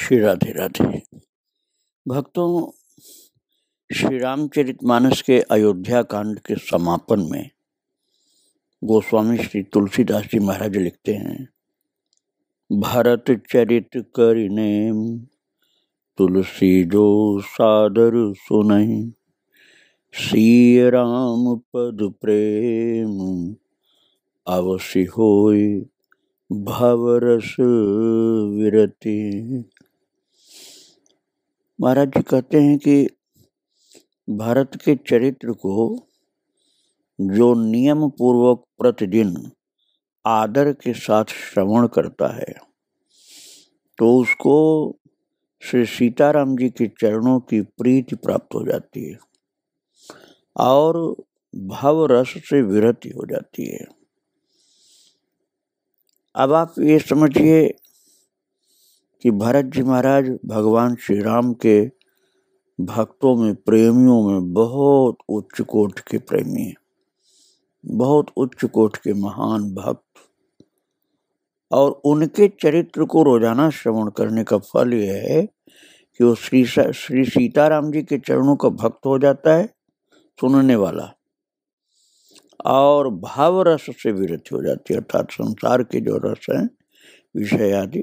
श्री राधे राधे भक्तों श्री रामचरित मानस के अयोध्या कांड के समापन में गोस्वामी श्री तुलसीदास जी महाराज लिखते हैं भरत चरित करिने तुलसी जो सादर सुनई सी राम पद प्रेम अवश्य होय भवरस विरति महाराज जी कहते हैं कि भारत के चरित्र को जो नियम पूर्वक प्रतिदिन आदर के साथ श्रवण करता है तो उसको श्री सीताराम जी के चरणों की प्रीति प्राप्त हो जाती है और भाव रस से विरति हो जाती है अब आप ये समझिए कि भरत जी महाराज भगवान श्री राम के भक्तों में प्रेमियों में बहुत उच्च कोट के प्रेमी हैं बहुत उच्च कोट के महान भक्त और उनके चरित्र को रोजाना श्रवण करने का फल यह है कि वो श्री श्री सीताराम जी के चरणों का भक्त हो जाता है सुनने वाला और भाव रस से विरति हो जाती है अर्थात संसार के जो रस हैं विषय आदि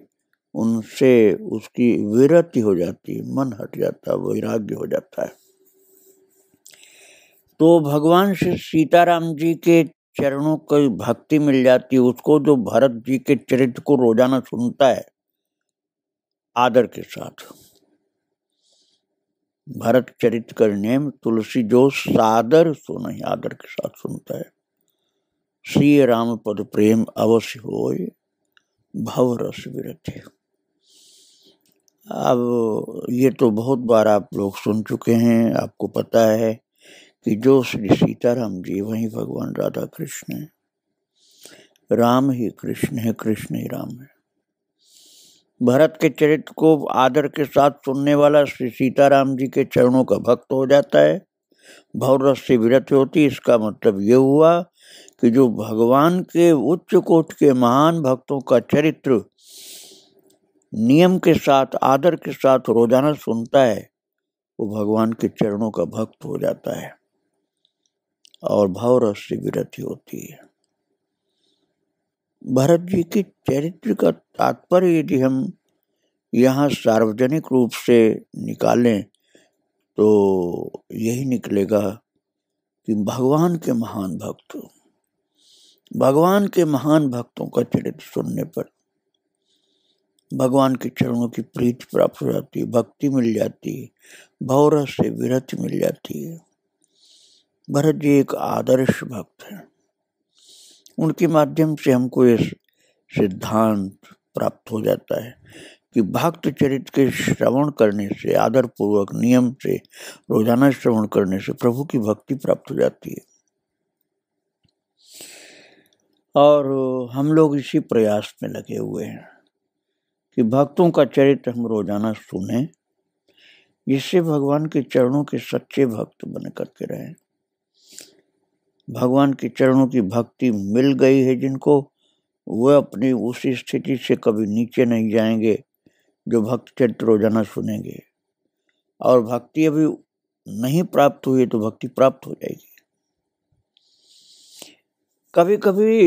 उनसे उसकी विरति हो जाती है मन हट जाता है वैराग्य हो जाता है तो भगवान श्री सीताराम जी के चरणों की भक्ति मिल जाती है उसको जो भरत जी के चरित्र को रोजाना सुनता है आदर के साथ भरत चरित कर नेम तुलसी जो सादर नहीं आदर के साथ सुनता है श्री राम पद प्रेम अवश्य हो भव रस है अब ये तो बहुत बार आप लोग सुन चुके हैं आपको पता है कि जो श्री सीताराम जी वही भगवान राधा कृष्ण है राम ही कृष्ण है कृष्ण ही राम है भरत के चरित्र को आदर के साथ सुनने वाला श्री सीताराम जी के चरणों का भक्त हो जाता है भवरस से विरत होती इसका मतलब ये हुआ कि जो भगवान के उच्च कोट के महान भक्तों का चरित्र नियम के साथ आदर के साथ रोजाना सुनता है वो भगवान के चरणों का भक्त हो जाता है और भाव रस से विरति होती है भरत जी के चरित्र का तात्पर्य यदि हम यहाँ सार्वजनिक रूप से निकालें तो यही निकलेगा कि भगवान के महान भक्त भगवान के महान भक्तों का चरित्र सुनने पर भगवान के चरणों की प्रीति प्राप्त हो जाती है भक्ति मिल जाती है भौरस से विरति मिल जाती है भरत जी एक आदर्श भक्त हैं उनके माध्यम से हमको ये सिद्धांत प्राप्त हो जाता है कि भक्त चरित के श्रवण करने से आदर पूर्वक नियम से रोजाना श्रवण करने से प्रभु की भक्ति प्राप्त हो जाती है और हम लोग इसी प्रयास में लगे हुए हैं कि भक्तों का चरित्र हम रोजाना सुने जिससे भगवान के चरणों के सच्चे भक्त बन करके रहें भगवान के चरणों की भक्ति मिल गई है जिनको वह अपनी उसी स्थिति से कभी नीचे नहीं जाएंगे जो भक्त चरित्र रोजाना सुनेंगे और भक्ति अभी नहीं प्राप्त हुई तो भक्ति प्राप्त हो जाएगी कभी कभी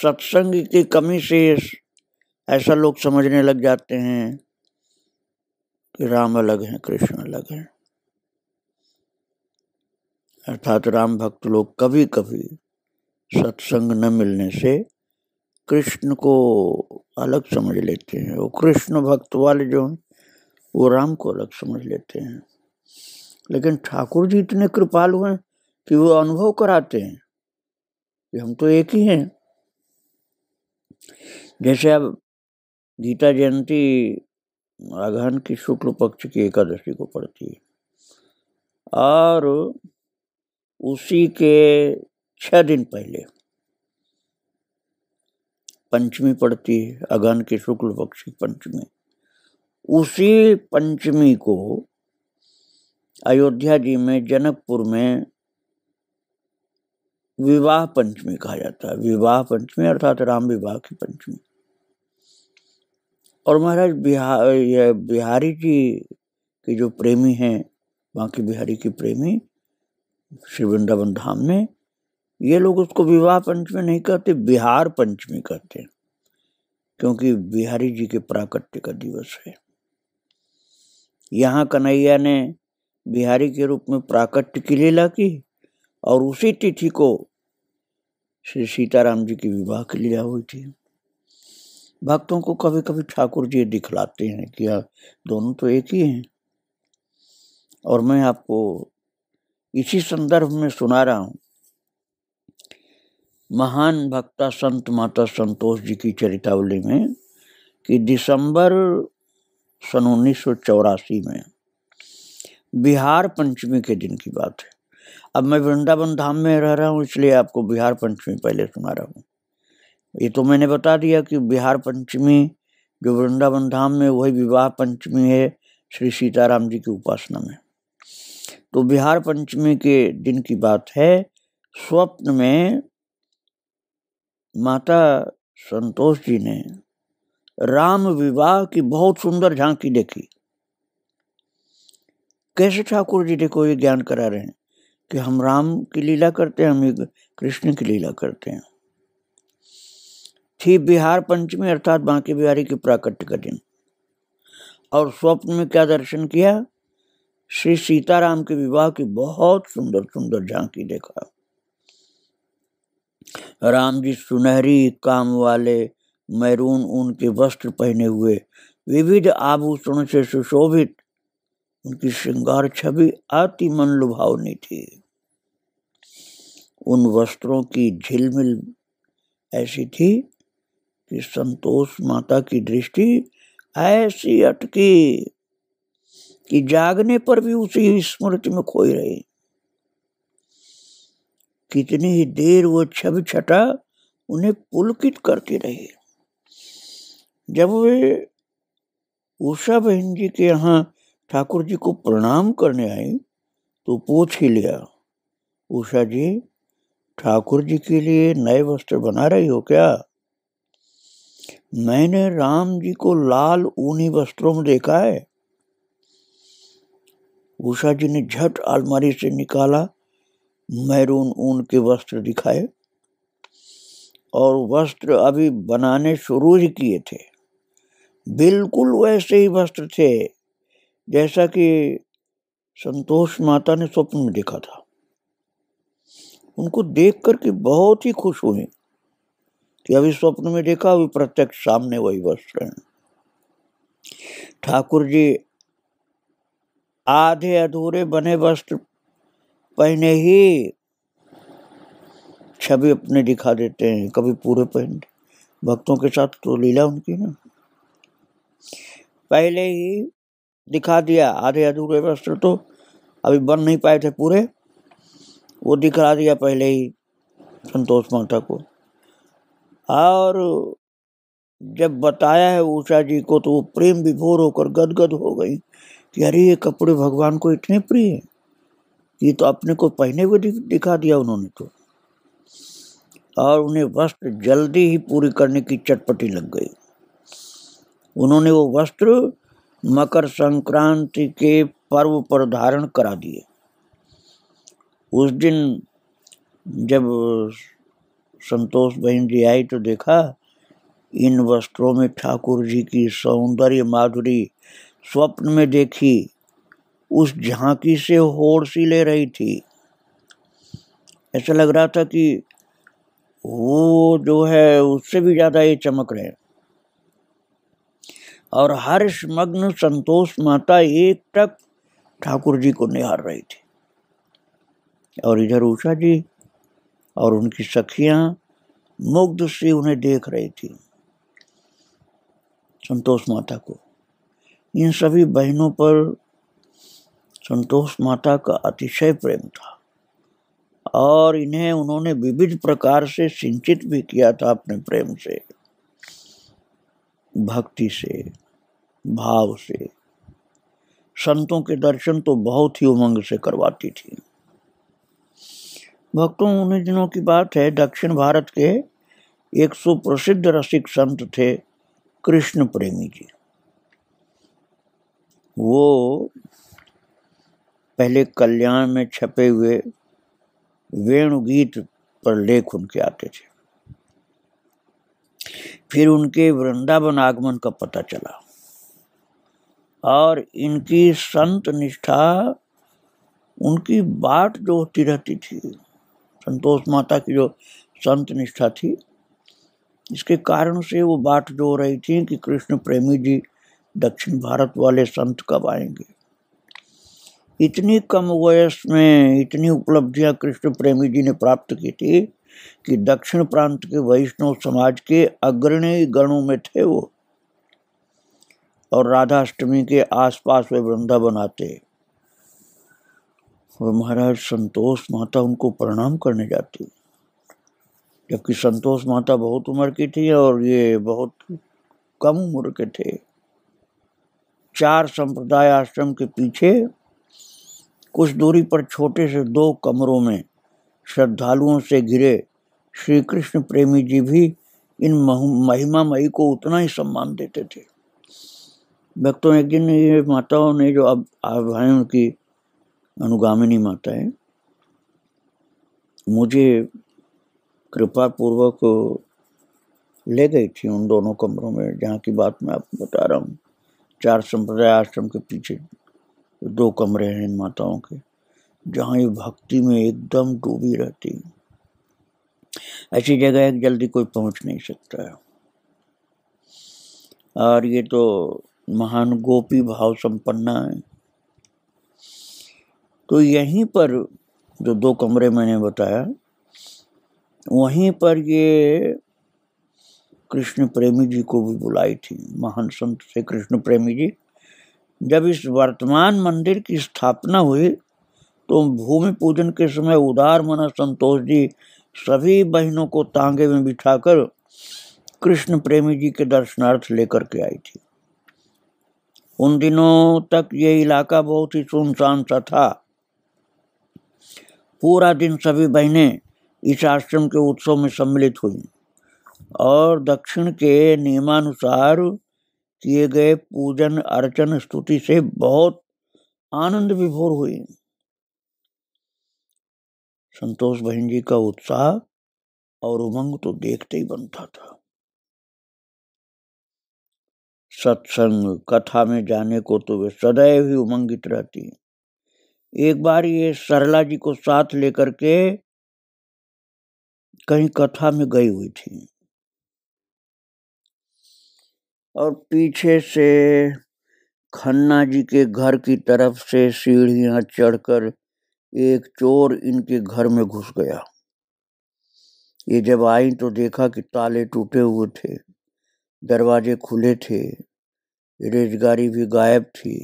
सत्संग की कमी से ऐसा लोग समझने लग जाते हैं कि राम अलग हैं कृष्ण अलग हैं अर्थात राम भक्त लोग कभी कभी सत्संग न मिलने से कृष्ण को अलग समझ लेते हैं वो कृष्ण भक्त वाले जो हैं वो राम को अलग समझ लेते हैं लेकिन ठाकुर जी इतने कृपालु हैं कि वो अनुभव कराते हैं कि हम तो एक ही हैं जैसे अब गीता जयंती आघान की शुक्ल पक्ष की एकादशी को पड़ती है और उसी के छः दिन पहले पंचमी पड़ती है अगन के शुक्ल पक्ष की पंचमी उसी पंचमी को अयोध्या जी में जनकपुर में विवाह पंचमी कहा जाता है विवाह पंचमी अर्थात राम विवाह की पंचमी और महाराज बिहार बिहारी जी के जो प्रेमी हैं बांकी बिहारी की प्रेमी श्री वृंदावन धाम में ये लोग उसको विवाह पंचमी नहीं कहते बिहार पंचमी कहते क्योंकि बिहारी जी के प्राकट्य का दिवस है यहाँ कन्हैया ने बिहारी के रूप में प्राकट्य की लीला की और उसी तिथि को श्री सीताराम जी की विवाह की लीला हुई थी भक्तों को कभी कभी ठाकुर जी दिखलाते हैं कि दोनों तो एक ही हैं और मैं आपको इसी संदर्भ में सुना रहा हूँ महान भक्ता संत माता संतोष जी की चरितावली में कि दिसंबर सन उन्नीस में बिहार पंचमी के दिन की बात है अब मैं वृंदावन धाम में रह रहा हूँ इसलिए आपको बिहार पंचमी पहले सुना रहा हूँ ये तो मैंने बता दिया कि बिहार पंचमी जो वृंदावन धाम में वही विवाह पंचमी है श्री सीताराम जी की उपासना में तो बिहार पंचमी के दिन की बात है स्वप्न में माता संतोष जी ने राम विवाह की बहुत सुंदर झांकी देखी कैसे ठाकुर जी देखो ये ज्ञान करा रहे हैं कि हम राम की लीला करते हैं हम कृष्ण की लीला करते हैं थी बिहार पंचमी अर्थात बांके बिहारी की प्राकट्य का दिन और स्वप्न में क्या दर्शन किया श्री सीताराम के विवाह की बहुत सुंदर सुंदर झांकी देखा राम जी सुनहरी काम वाले मैरून ऊन के वस्त्र पहने हुए विविध आभूषण से सुशोभित उनकी श्रृंगार छवि अति मन लुभावनी थी उन वस्त्रों की झिलमिल ऐसी थी कि संतोष माता की दृष्टि ऐसी अटकी कि जागने पर भी उसी स्मृति में खोई रही कितनी ही देर वो छवि छटा उन्हें पुलकित करती रही जब वे उषा बहन जी के यहाँ ठाकुर जी को प्रणाम करने आई तो पूछ ही लिया उषा जी ठाकुर जी के लिए नए वस्त्र बना रही हो क्या मैंने राम जी को लाल ऊनी वस्त्रों में देखा है उषा जी ने झट अलमारी से निकाला मैरून ऊन के वस्त्र दिखाए और वस्त्र अभी बनाने शुरू ही किए थे बिल्कुल वैसे ही वस्त्र थे जैसा कि संतोष माता ने स्वप्न में देखा था उनको देख करके बहुत ही खुश हुई यह अभी स्वप्न में देखा अभी प्रत्यक्ष सामने वही वस्त्र हैं ठाकुर जी आधे अधूरे बने वस्त्र पहने ही छवि अपने दिखा देते हैं कभी पूरे पहनते भक्तों के साथ तो लीला उनकी ना पहले ही दिखा दिया आधे अधूरे वस्त्र तो अभी बन नहीं पाए थे पूरे वो दिखा दिया पहले ही संतोष माता को और जब बताया है ऊषा जी को तो वो प्रेम विभोर होकर गदगद हो गई कि अरे ये कपड़े भगवान को इतने प्रिय हैं ये तो अपने को पहने हुए दिखा दिया उन्होंने तो और उन्हें वस्त्र जल्दी ही पूरी करने की चटपटी लग गई उन्होंने वो वस्त्र मकर संक्रांति के पर्व पर धारण करा दिए उस दिन जब संतोष बहन जी आई तो देखा इन वस्त्रों में ठाकुर जी की सौंदर्य माधुरी स्वप्न में देखी उस झांकी से होड़ सी ले रही थी ऐसा लग रहा था कि वो जो है उससे भी ज़्यादा ये चमक रहे और हर्ष मग्न संतोष माता एक तक ठाकुर जी को निहार रही थी और इधर उषा जी और उनकी सखियां मुग्ध से उन्हें देख रही थी संतोष माता को इन सभी बहनों पर संतोष माता का अतिशय प्रेम था और इन्हें उन्होंने विविध प्रकार से सिंचित भी किया था अपने प्रेम से भक्ति से भाव से संतों के दर्शन तो बहुत ही उमंग से करवाती थी भक्तों उन्हीं दिनों की बात है दक्षिण भारत के एक सुप्रसिद्ध रसिक संत थे कृष्ण प्रेमी जी वो पहले कल्याण में छपे हुए वेणुगीत पर लेख उनके आते थे फिर उनके वृंदावन आगमन का पता चला और इनकी संत निष्ठा उनकी बात जो होती रहती थी संतोष माता की जो संत निष्ठा थी इसके कारण से वो बात जो रही थी कि कृष्ण प्रेमी जी दक्षिण भारत वाले संत कब आएंगे इतनी कम वयस में इतनी उपलब्धियां कृष्ण प्रेमी जी ने प्राप्त की थी कि दक्षिण प्रांत के वैष्णव समाज के अग्रणी गणों में थे वो और राधाष्टमी के आसपास वे वृंदावन आते और महाराज संतोष माता उनको प्रणाम करने जाती जबकि संतोष माता बहुत उम्र की थी और ये बहुत कम उम्र के थे चार संप्रदाय आश्रम के पीछे कुछ दूरी पर छोटे से दो कमरों में श्रद्धालुओं से घिरे श्री कृष्ण प्रेमी जी भी इन महिमा मई को उतना ही सम्मान देते थे भक्तों एक दिन ये माताओं ने जो अब भाई उनकी अनुगामिनी माता है मुझे कृपा पूर्वक ले गई थी उन दोनों कमरों में जहाँ की बात मैं आपको बता रहा हूँ चार संप्रदाय आश्रम के पीछे दो कमरे हैं इन माताओं के जहाँ ये भक्ति में एकदम डूबी रहती है ऐसी जगह एक जल्दी कोई पहुँच नहीं सकता है और ये तो महान गोपी भाव संपन्ना है तो यहीं पर जो दो कमरे मैंने बताया वहीं पर ये कृष्ण प्रेमी जी को भी बुलाई थी महान संत थे कृष्ण प्रेमी जी जब इस वर्तमान मंदिर की स्थापना हुई तो भूमि पूजन के समय उदार मना संतोष जी सभी बहनों को तांगे में बिठाकर कृष्ण प्रेमी जी के दर्शनार्थ लेकर के आई थी उन दिनों तक ये इलाका बहुत ही सुनसान सा था पूरा दिन सभी बहनें इस आश्रम के उत्सव में सम्मिलित हुई और दक्षिण के नियमानुसार किए गए पूजन अर्चन स्तुति से बहुत आनंद विभोर हुई संतोष बहन जी का उत्साह और उमंग तो देखते ही बनता था सत्संग कथा में जाने को तो वे सदैव ही उमंगित रहती एक बार ये सरला जी को साथ लेकर के कहीं कथा में गई हुई थी और पीछे से खन्ना जी के घर की तरफ से सीढ़ियां चढ़कर एक चोर इनके घर में घुस गया ये जब आई तो देखा कि ताले टूटे हुए थे दरवाजे खुले थे रेजगारी भी गायब थी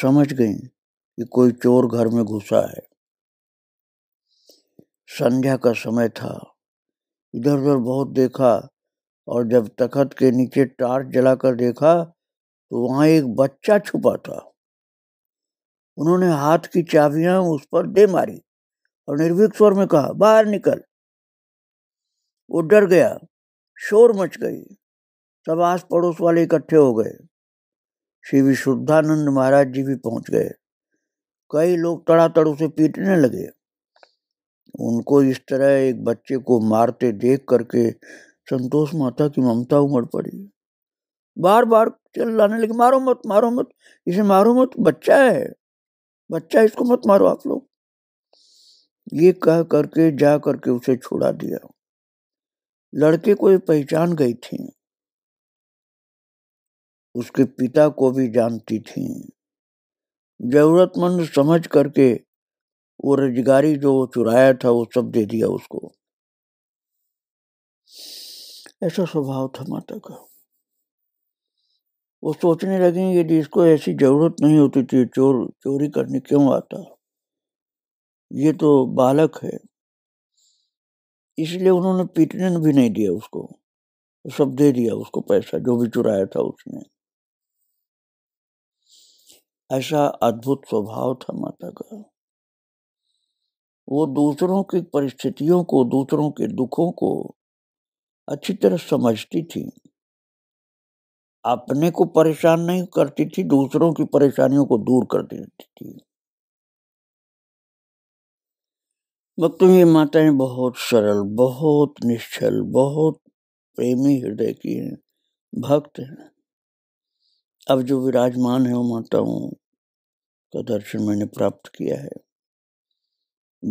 समझ गई कि कोई चोर घर में घुसा है संध्या का समय था इधर उधर बहुत देखा और जब तखत के नीचे टार्च जलाकर देखा तो वहां एक बच्चा छुपा था उन्होंने हाथ की चाबियां उस पर दे मारी और निर्भीक स्वर में कहा बाहर निकल वो डर गया शोर मच गई सब आस पड़ोस वाले इकट्ठे हो गए श्री विशुद्धानंद महाराज जी भी पहुंच गए कई लोग तड़ातड़ उसे पीटने लगे उनको इस तरह एक बच्चे को मारते देख करके संतोष माता की ममता उमड़ पड़ी बार बार चिल्लाने लगे मारो मत मारो मत इसे मारो मत बच्चा है बच्चा इसको मत मारो आप लोग ये कह करके जा करके उसे छोड़ा दिया लड़के को ये पहचान गई थी उसके पिता को भी जानती थी जरूरतमंद समझ करके वो रोजगारी जो वो चुराया था वो सब दे दिया उसको ऐसा स्वभाव था माता का वो सोचने लगे यदि इसको ऐसी जरूरत नहीं होती थी तो चोर चोरी करने क्यों आता ये तो बालक है इसलिए उन्होंने पीटने भी नहीं दिया उसको सब दे दिया उसको पैसा जो भी चुराया था उसने ऐसा अद्भुत स्वभाव था माता का वो दूसरों की परिस्थितियों को दूसरों के दुखों को अच्छी तरह समझती थी अपने को परेशान नहीं करती थी दूसरों की परेशानियों को दूर कर देती थी भक्तों ये माताएं बहुत सरल बहुत निश्चल बहुत प्रेमी हृदय की हैं भक्त हैं अब जो विराजमान है वो माताओं का दर्शन मैंने प्राप्त किया है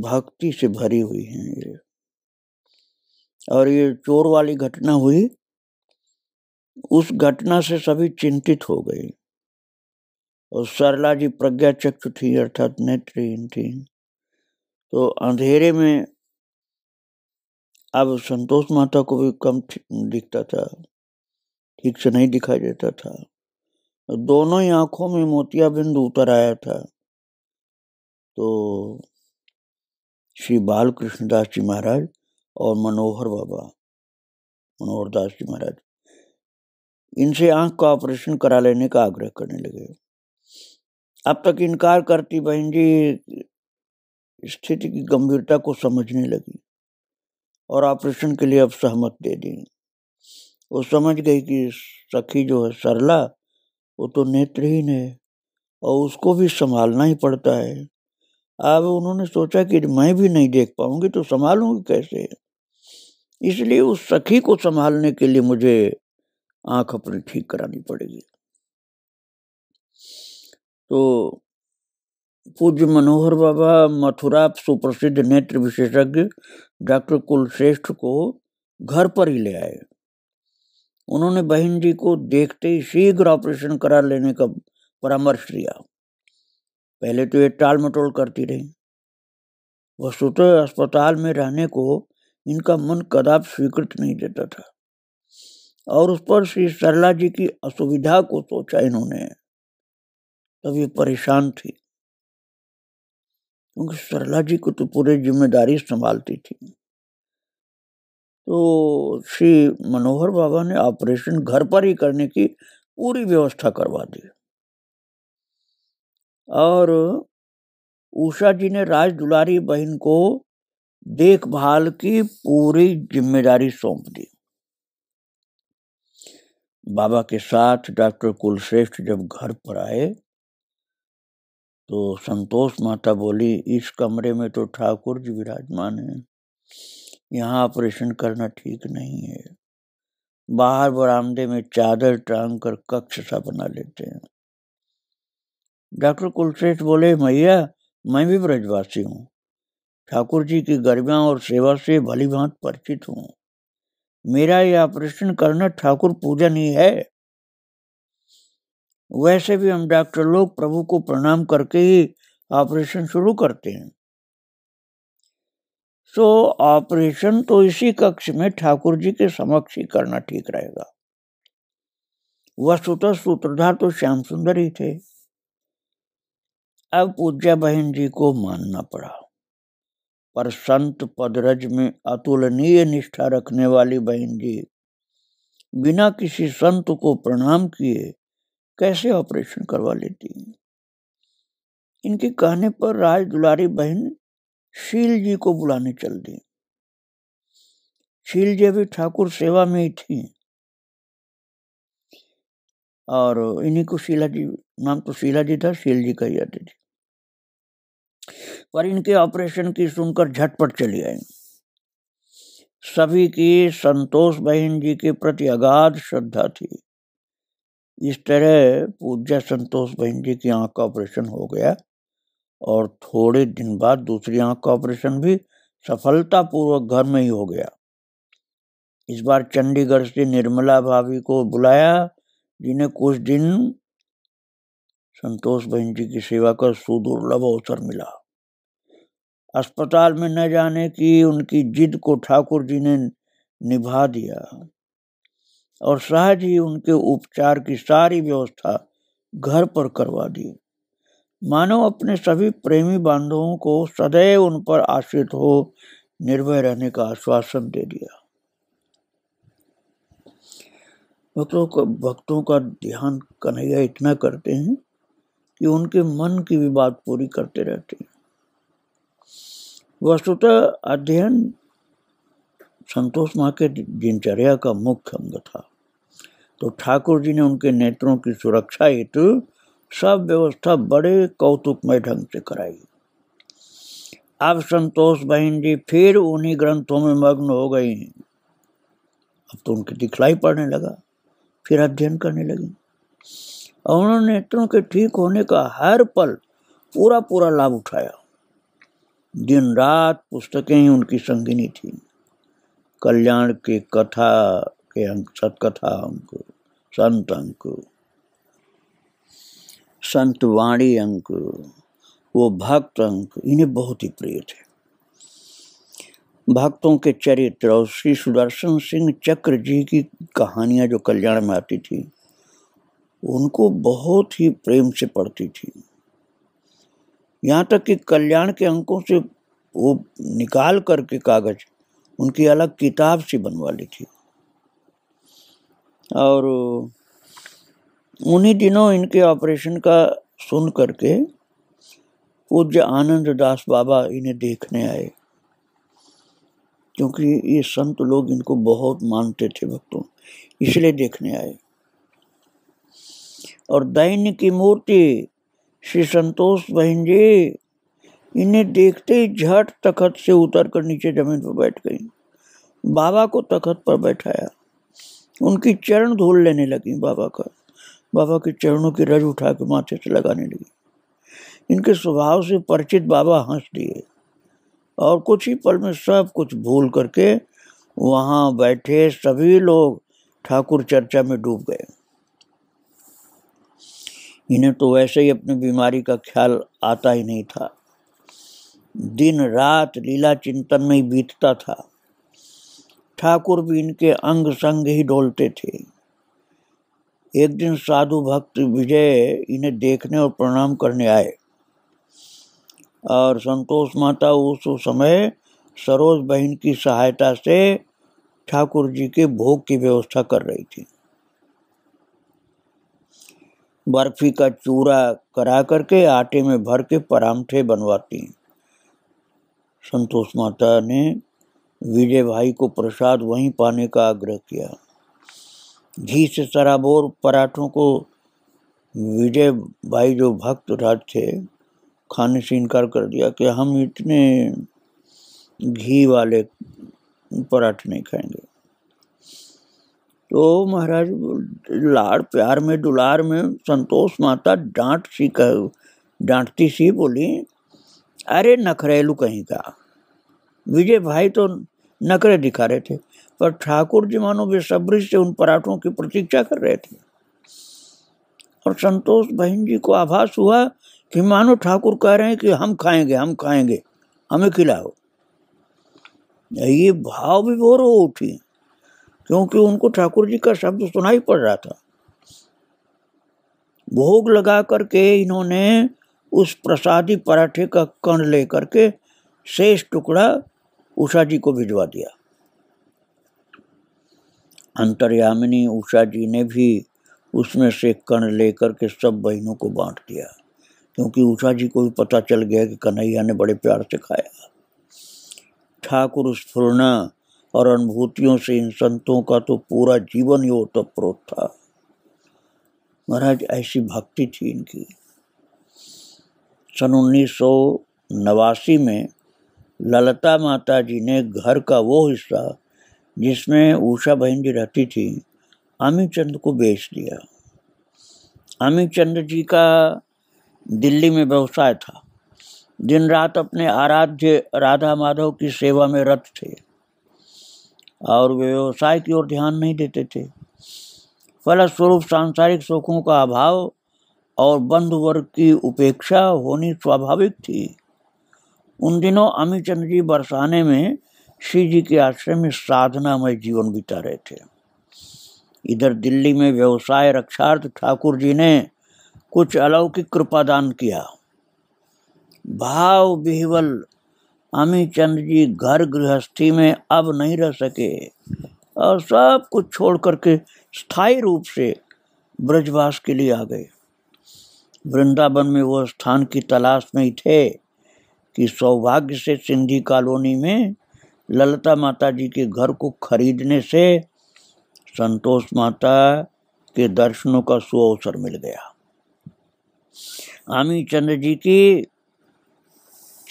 भक्ति से भरी हुई हैं ये और ये चोर वाली घटना हुई उस घटना से सभी चिंतित हो गए और सरला जी प्रज्ञा चक्षु थी अर्थात नेत्रहीन थी तो अंधेरे में अब संतोष माता को भी कम दिखता था ठीक से नहीं दिखाई देता था दोनों ही आंखों में मोतियाबिंद उतर आया था तो श्री बाल कृष्णदास जी महाराज और मनोहर बाबा मनोहर दास जी महाराज इनसे आंख का ऑपरेशन करा लेने का आग्रह करने लगे अब तक इनकार करती बहन जी स्थिति की गंभीरता को समझने लगी और ऑपरेशन के लिए अब सहमत दे दी वो समझ गई कि सखी जो है सरला वो तो नेत्रहीन है और उसको भी संभालना ही पड़ता है अब उन्होंने सोचा कि मैं भी नहीं देख पाऊंगी तो संभालूंगी कैसे इसलिए उस सखी को संभालने के लिए मुझे आंख अपनी ठीक करानी पड़ेगी तो पूज्य मनोहर बाबा मथुरा सुप्रसिद्ध नेत्र विशेषज्ञ डॉक्टर कुलश्रेष्ठ को घर पर ही ले आए उन्होंने बहन जी को देखते ही शीघ्र ऑपरेशन करा लेने का परामर्श दिया पहले तो ये टाल मटोल करती रही वस्तुतः अस्पताल में रहने को इनका मन कदाप स्वीकृत नहीं देता था और उस पर श्री सरला जी की असुविधा को सोचा इन्होंने तब ये परेशान थी क्योंकि सरला जी को तो पूरी जिम्मेदारी संभालती थी तो श्री मनोहर बाबा ने ऑपरेशन घर पर ही करने की पूरी व्यवस्था करवा दी और उषा जी ने राज दुलारी बहन को देखभाल की पूरी जिम्मेदारी सौंप दी बाबा के साथ डॉक्टर कुलश्रेष्ठ जब घर पर आए तो संतोष माता बोली इस कमरे में तो ठाकुर जी विराजमान हैं यहाँ ऑपरेशन करना ठीक नहीं है बाहर बरामदे में चादर टांग कर कक्ष सा बना लेते हैं डॉक्टर कुलश्रेष्ठ बोले मैया मैं भी ब्रजवासी हूँ ठाकुर जी की गर्मिया और सेवा से भली भांत परिचित हूँ मेरा यह ऑपरेशन करना ठाकुर पूजन ही है वैसे भी हम डॉक्टर लोग प्रभु को प्रणाम करके ही ऑपरेशन शुरू करते हैं तो ऑपरेशन तो इसी कक्ष में ठाकुर जी के समक्ष ही करना ठीक रहेगा वस्तुतः सूत्रधार तो श्याम सुंदर ही थे अब पूज्या बहन जी को मानना पड़ा पर संत पदरज में अतुलनीय निष्ठा रखने वाली बहन जी बिना किसी संत को प्रणाम किए कैसे ऑपरेशन करवा लेती इनके कहने पर राज दुलारी बहन शील जी को बुलाने चल दी शील जी अभी ठाकुर सेवा में ही थी और इन्हीं को शीला जी नाम तो शीला जी था शील जी कही जाती थी पर इनके ऑपरेशन की सुनकर झटपट चली आई सभी की संतोष बहन जी के प्रति अगाध श्रद्धा थी इस तरह पूज्य संतोष बहन जी की आंख का ऑपरेशन हो गया और थोड़े दिन बाद दूसरी आंख का ऑपरेशन भी सफलतापूर्वक घर में ही हो गया इस बार चंडीगढ़ से निर्मला भाभी को बुलाया जिन्हें कुछ दिन संतोष बहन जी की सेवा का सुदुर्लभ अवसर मिला अस्पताल में न जाने की उनकी जिद को ठाकुर जी ने निभा दिया और सहज ही उनके उपचार की सारी व्यवस्था घर पर करवा दी मानो अपने सभी प्रेमी बांधवों को सदैव उन पर आश्रित हो निर्भय रहने का आश्वासन दे दिया भक्तों का भक्तों का ध्यान कन्हैया इतना करते हैं कि उनके मन की भी बात पूरी करते रहते हैं वस्तुतः अध्ययन संतोष माँ के दिनचर्या का मुख्य अंग था तो ठाकुर जी ने उनके नेत्रों की सुरक्षा हेतु सब व्यवस्था बड़े कौतुकमय ढंग से कराई अब संतोष बहन जी फिर उन्हीं ग्रंथों में मग्न हो गई अब तो उनकी दिखलाई पड़ने लगा फिर अध्ययन करने लगी और उन्होंने नेत्रों के ठीक होने का हर पल पूरा पूरा लाभ उठाया दिन रात पुस्तकें ही उनकी संगिनी थी कल्याण के कथा के अंक सतकथा अंक संत अंक संत वाणी अंक वो भक्त अंक इन्हें बहुत ही प्रिय थे भक्तों के चरित्र और श्री सुदर्शन सिंह चक्र जी की कहानियाँ जो कल्याण में आती थी उनको बहुत ही प्रेम से पढ़ती थी यहाँ तक कि कल्याण के अंकों से वो निकाल करके कागज उनकी अलग किताब सी बनवा ली थी और उन्हीं दिनों इनके ऑपरेशन का सुन करके पूज्य आनंद दास बाबा इन्हें देखने आए क्योंकि ये संत लोग इनको बहुत मानते थे भक्तों इसलिए देखने आए और दैन्य की मूर्ति श्री संतोष बहन जी इन्हें देखते ही झट तखत से उतर कर नीचे जमीन पर बैठ गई बाबा को तखत पर बैठाया उनकी चरण धूल लेने लगी बाबा का बाबा के चरणों की रज उठा के माथे से लगाने लगी इनके स्वभाव से परिचित बाबा हंस दिए और कुछ ही पल में सब कुछ भूल करके वहाँ बैठे सभी लोग ठाकुर चर्चा में डूब गए इन्हें तो वैसे ही अपनी बीमारी का ख्याल आता ही नहीं था दिन रात लीला चिंतन में ही बीतता था ठाकुर भी इनके अंग संग ही डोलते थे एक दिन साधु भक्त विजय इन्हें देखने और प्रणाम करने आए और संतोष माता उस समय सरोज बहन की सहायता से ठाकुर जी के भोग की व्यवस्था कर रही थी बर्फी का चूरा करा करके आटे में भर के परामठे बनवाती संतोष माता ने विजय भाई को प्रसाद वहीं पाने का आग्रह किया घी से सराबोर पराठों को विजय भाई जो भक्त राज थे खाने से इनकार कर दिया कि हम इतने घी वाले पराठे नहीं खाएंगे तो महाराज लाड़ प्यार में दुलार में संतोष माता डांट सी कह डांटती सी बोली अरे नखरेलू कहीं का विजय भाई तो नखरे दिखा रहे थे पर ठाकुर जी मानो बेसब्री से उन पराठों की प्रतीक्षा कर रहे थे और संतोष बहन जी को आभास हुआ कि मानो ठाकुर कह रहे हैं कि हम खाएंगे हम खाएंगे हमें खिलाओ ये भाव भी विभोर हो उठी क्योंकि उनको ठाकुर जी का शब्द सुनाई पड़ रहा था भोग लगा करके इन्होंने उस प्रसादी पराठे का कण लेकर के शेष टुकड़ा उषा जी को भिजवा दिया अंतर्यामिनी उषा जी ने भी उसमें से कण लेकर के सब बहनों को बांट दिया क्योंकि उषा जी को भी पता चल गया कि कन्हैया ने बड़े प्यार से खाया ठाकुर स्फुरना और अनुभूतियों से इन संतों का तो पूरा जीवन ही ओतप्रोत था महाराज ऐसी भक्ति थी इनकी सन उन्नीस नवासी में ललता माता जी ने घर का वो हिस्सा जिसमें उषा बहन जी रहती थी आमी चंद को बेच दिया आमी चंद जी का दिल्ली में व्यवसाय था दिन रात अपने आराध्य राधा माधव की सेवा में रत थे और व्यवसाय की ओर ध्यान नहीं देते थे फलस्वरूप सांसारिक सुखों का अभाव और बंधु वर्ग की उपेक्षा होनी स्वाभाविक थी उन दिनों अमीचंद जी बरसाने में श्री जी के आश्रम में साधना में जीवन बिता रहे थे इधर दिल्ली में व्यवसाय रक्षार्थ ठाकुर जी ने कुछ अलौकिक कृपा दान किया भाव बिहवल अमी चंद जी घर गृहस्थी में अब नहीं रह सके और सब कुछ छोड़ करके स्थायी रूप से ब्रजवास के लिए आ गए वृंदावन में वो स्थान की तलाश में ही थे कि सौभाग्य से सिंधी कॉलोनी में ललता माता जी के घर को खरीदने से संतोष माता के दर्शनों का सुअवसर मिल गया आमी चंद्र जी की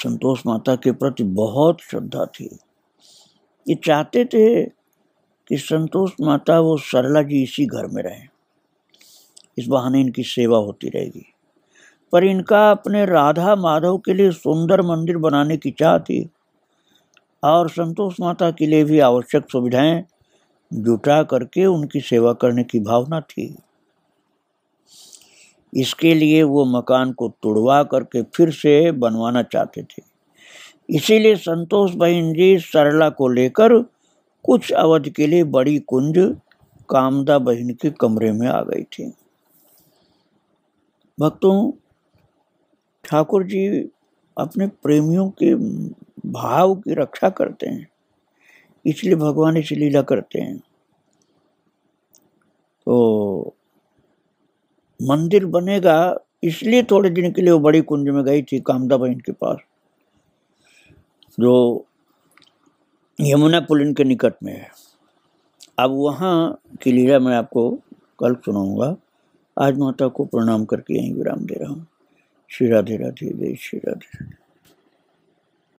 संतोष माता के प्रति बहुत श्रद्धा थी ये चाहते थे कि संतोष माता वो सरला जी इसी घर में रहें इस बहाने इनकी सेवा होती रहेगी पर इनका अपने राधा माधव के लिए सुंदर मंदिर बनाने की चाह थी और संतोष माता के लिए भी आवश्यक सुविधाएं जुटा करके उनकी सेवा करने की भावना थी इसके लिए वो मकान को तुड़वा करके फिर से बनवाना चाहते थे इसीलिए संतोष बहन जी सरला को लेकर कुछ अवधि के लिए बड़ी कुंज कामदा बहन के कमरे में आ गई थी भक्तों ठाकुर जी अपने प्रेमियों के भाव की रक्षा करते हैं इसलिए भगवान इस लीला करते हैं तो मंदिर बनेगा इसलिए थोड़े दिन के लिए वो बड़ी कुंज में गई थी कामदा बहन के पास जो यमुना पुल इनके निकट में है अब वहाँ की लीला मैं आपको कल सुनाऊंगा आज माता को प्रणाम करके यहीं विराम दे रहा हूँ श्री राधे राधे श्री राधे राधे